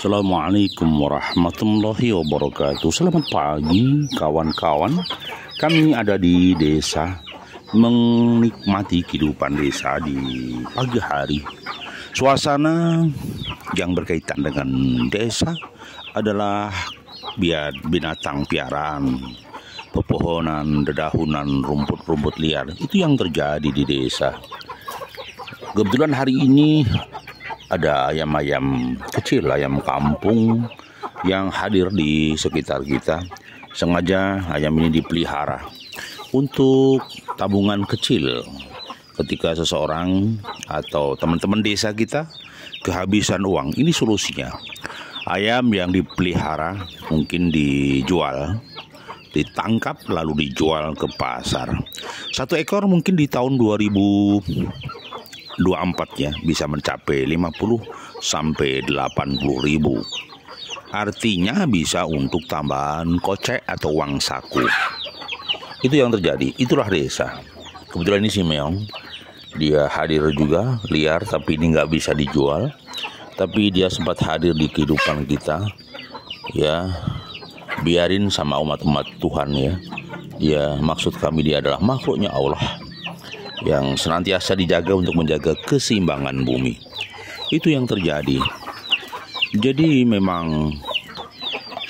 Assalamualaikum warahmatullahi wabarakatuh Selamat pagi kawan-kawan Kami ada di desa Menikmati kehidupan desa di pagi hari Suasana yang berkaitan dengan desa adalah biar binatang piaraan pepohonan, dedahunan, rumput-rumput liar. Itu yang terjadi di desa. Kebetulan hari ini ada ayam-ayam kecil, ayam kampung yang hadir di sekitar kita. Sengaja ayam ini dipelihara untuk tabungan kecil ketika seseorang atau teman-teman desa kita kehabisan uang. Ini solusinya. Ayam yang dipelihara mungkin dijual, ditangkap lalu dijual ke pasar. Satu ekor mungkin di tahun 2000 24 ya bisa mencapai 50 sampai 80 ribu artinya bisa untuk tambahan kocek atau uang saku itu yang terjadi itulah desa kebetulan ini si Meong dia hadir juga liar tapi ini nggak bisa dijual tapi dia sempat hadir di kehidupan kita ya biarin sama umat-umat Tuhan ya dia maksud kami dia adalah makhluknya Allah yang senantiasa dijaga untuk menjaga keseimbangan bumi. Itu yang terjadi. Jadi memang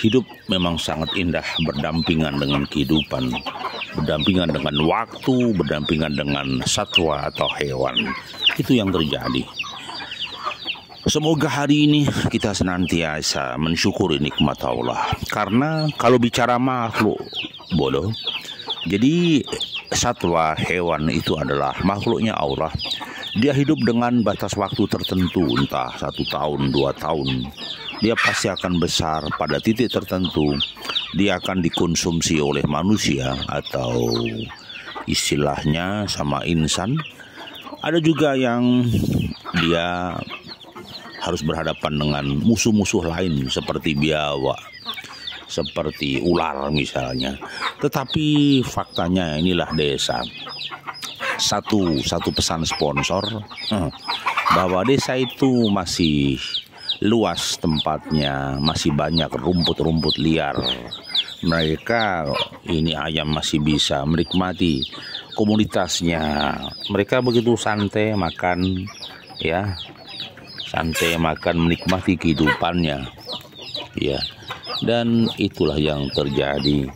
hidup memang sangat indah berdampingan dengan kehidupan, berdampingan dengan waktu, berdampingan dengan satwa atau hewan. Itu yang terjadi. Semoga hari ini kita senantiasa mensyukuri nikmat Allah. Karena kalau bicara makhluk bodoh. Jadi satwa hewan itu adalah makhluknya Allah dia hidup dengan batas waktu tertentu entah satu tahun dua tahun dia pasti akan besar pada titik tertentu dia akan dikonsumsi oleh manusia atau istilahnya sama insan ada juga yang dia harus berhadapan dengan musuh-musuh lain seperti biawak seperti ular misalnya. Tetapi faktanya inilah desa. Satu satu pesan sponsor hmm, bahwa desa itu masih luas tempatnya, masih banyak rumput-rumput liar. Mereka ini ayam masih bisa menikmati komunitasnya. Mereka begitu santai makan ya. Santai makan menikmati kehidupannya. Ya dan itulah yang terjadi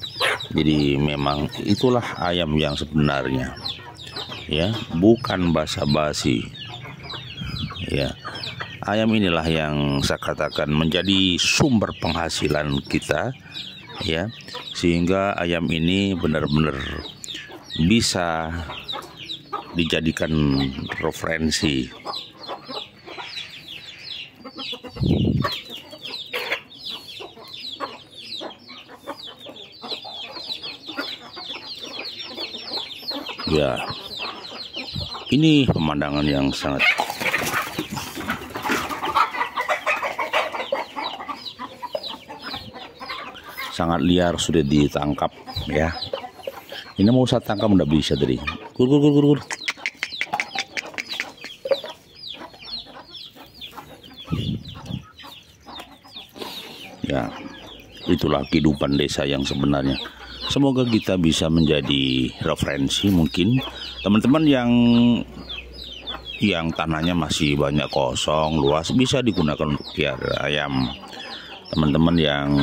jadi memang itulah ayam yang sebenarnya ya bukan basa-basi ya ayam inilah yang saya katakan menjadi sumber penghasilan kita ya sehingga ayam ini benar-benar bisa dijadikan referensi ya ini pemandangan yang sangat sangat liar sudah ditangkap ya ini mau saya tangkap udah bisa tadi kur kur kur kur, ya itulah kehidupan desa yang sebenarnya Semoga kita bisa menjadi referensi mungkin teman-teman yang yang tanahnya masih banyak kosong luas bisa digunakan untuk biar ayam. Teman-teman yang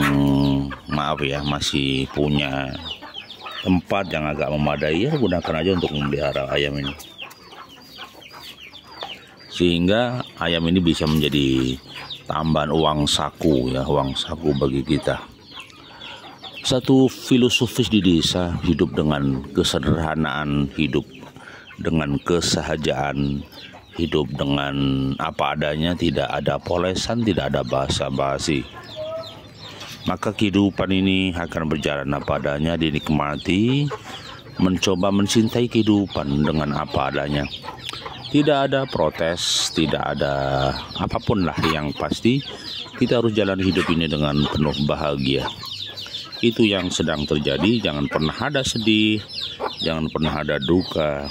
maaf ya masih punya tempat yang agak memadai ya gunakan aja untuk memelihara ayam ini sehingga ayam ini bisa menjadi tambahan uang saku ya uang saku bagi kita satu filosofis di desa hidup dengan kesederhanaan hidup dengan kesahajaan hidup dengan apa adanya tidak ada polesan tidak ada bahasa basi maka kehidupan ini akan berjalan apa adanya dinikmati mencoba mencintai kehidupan dengan apa adanya tidak ada protes tidak ada apapun lah yang pasti kita harus jalan hidup ini dengan penuh bahagia itu yang sedang terjadi jangan pernah ada sedih jangan pernah ada duka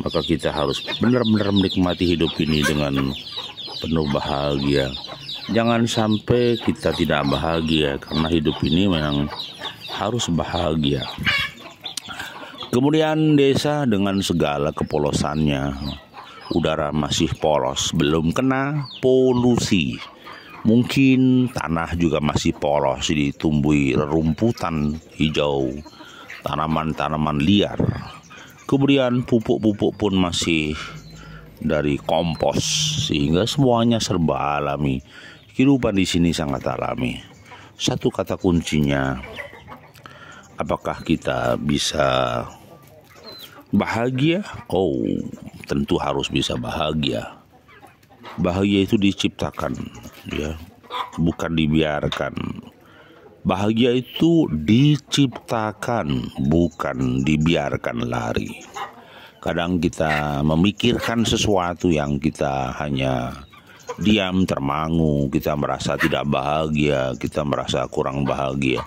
maka kita harus benar-benar menikmati hidup ini dengan penuh bahagia jangan sampai kita tidak bahagia karena hidup ini memang harus bahagia kemudian desa dengan segala kepolosannya udara masih polos belum kena polusi Mungkin tanah juga masih polos ditumbuhi rerumputan hijau, tanaman-tanaman liar. Kemudian pupuk-pupuk pun masih dari kompos sehingga semuanya serba alami. Kehidupan di sini sangat alami. Satu kata kuncinya apakah kita bisa bahagia? Oh, tentu harus bisa bahagia bahagia itu diciptakan ya bukan dibiarkan bahagia itu diciptakan bukan dibiarkan lari kadang kita memikirkan sesuatu yang kita hanya diam termangu kita merasa tidak bahagia kita merasa kurang bahagia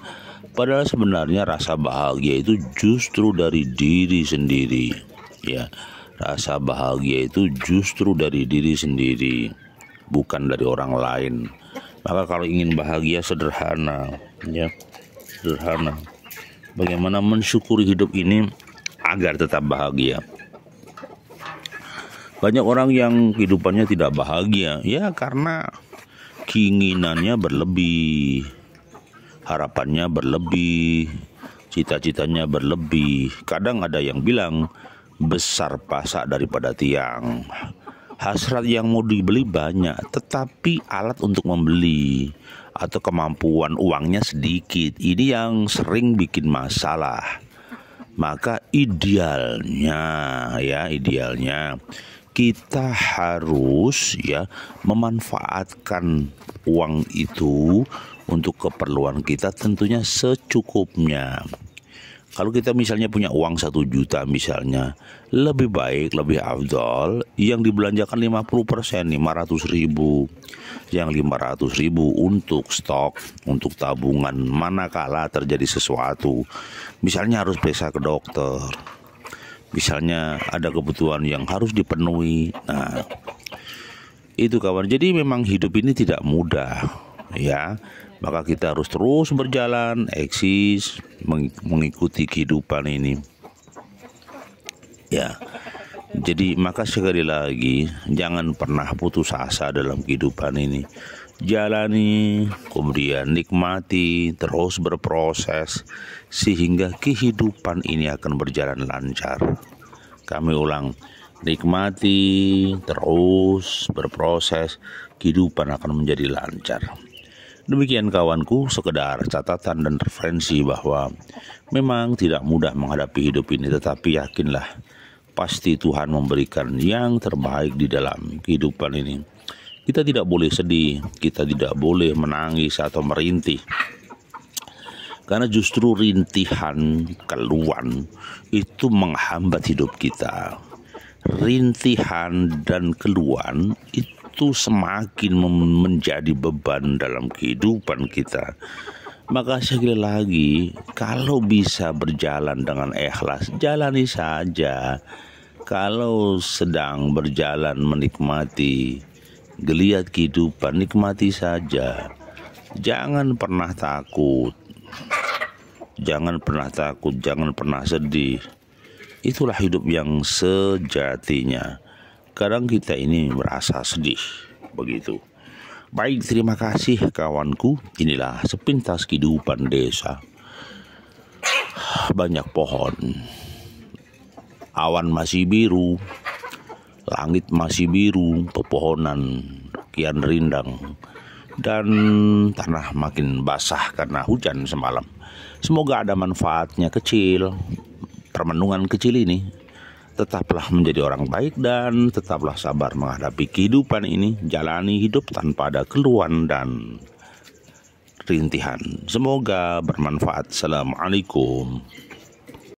padahal sebenarnya rasa bahagia itu justru dari diri sendiri ya Rasa bahagia itu justru dari diri sendiri, bukan dari orang lain. Maka kalau ingin bahagia sederhana, ya. Sederhana. Bagaimana mensyukuri hidup ini agar tetap bahagia. Banyak orang yang kehidupannya tidak bahagia, ya karena keinginannya berlebih, harapannya berlebih, cita-citanya berlebih. Kadang ada yang bilang besar pasak daripada tiang. Hasrat yang mau dibeli banyak, tetapi alat untuk membeli atau kemampuan uangnya sedikit. Ini yang sering bikin masalah. Maka idealnya ya, idealnya kita harus ya memanfaatkan uang itu untuk keperluan kita tentunya secukupnya. Kalau kita misalnya punya uang satu juta misalnya, lebih baik, lebih afdol yang dibelanjakan 50 persen, 500 ribu. Yang 500 ribu untuk stok, untuk tabungan, manakala terjadi sesuatu. Misalnya harus periksa ke dokter, misalnya ada kebutuhan yang harus dipenuhi. Nah, itu kawan. Jadi memang hidup ini tidak mudah ya maka kita harus terus berjalan eksis mengikuti kehidupan ini ya jadi maka sekali lagi jangan pernah putus asa dalam kehidupan ini jalani kemudian nikmati terus berproses sehingga kehidupan ini akan berjalan lancar kami ulang nikmati terus berproses kehidupan akan menjadi lancar Demikian kawanku, sekedar catatan dan referensi bahwa memang tidak mudah menghadapi hidup ini, tetapi yakinlah pasti Tuhan memberikan yang terbaik di dalam kehidupan ini. Kita tidak boleh sedih, kita tidak boleh menangis atau merintih. Karena justru rintihan, keluhan itu menghambat hidup kita. Rintihan dan keluhan itu itu semakin menjadi beban dalam kehidupan kita. Maka sekali lagi, kalau bisa berjalan dengan ikhlas, jalani saja. Kalau sedang berjalan menikmati geliat kehidupan, nikmati saja. Jangan pernah takut. Jangan pernah takut, jangan pernah sedih. Itulah hidup yang sejatinya kadang kita ini merasa sedih begitu. Baik, terima kasih kawanku. Inilah sepintas kehidupan desa. Banyak pohon. Awan masih biru. Langit masih biru, pepohonan kian rindang dan tanah makin basah karena hujan semalam. Semoga ada manfaatnya kecil. Permenungan kecil ini tetaplah menjadi orang baik dan tetaplah sabar menghadapi kehidupan ini, jalani hidup tanpa ada keluhan dan rintihan. Semoga bermanfaat. Assalamualaikum.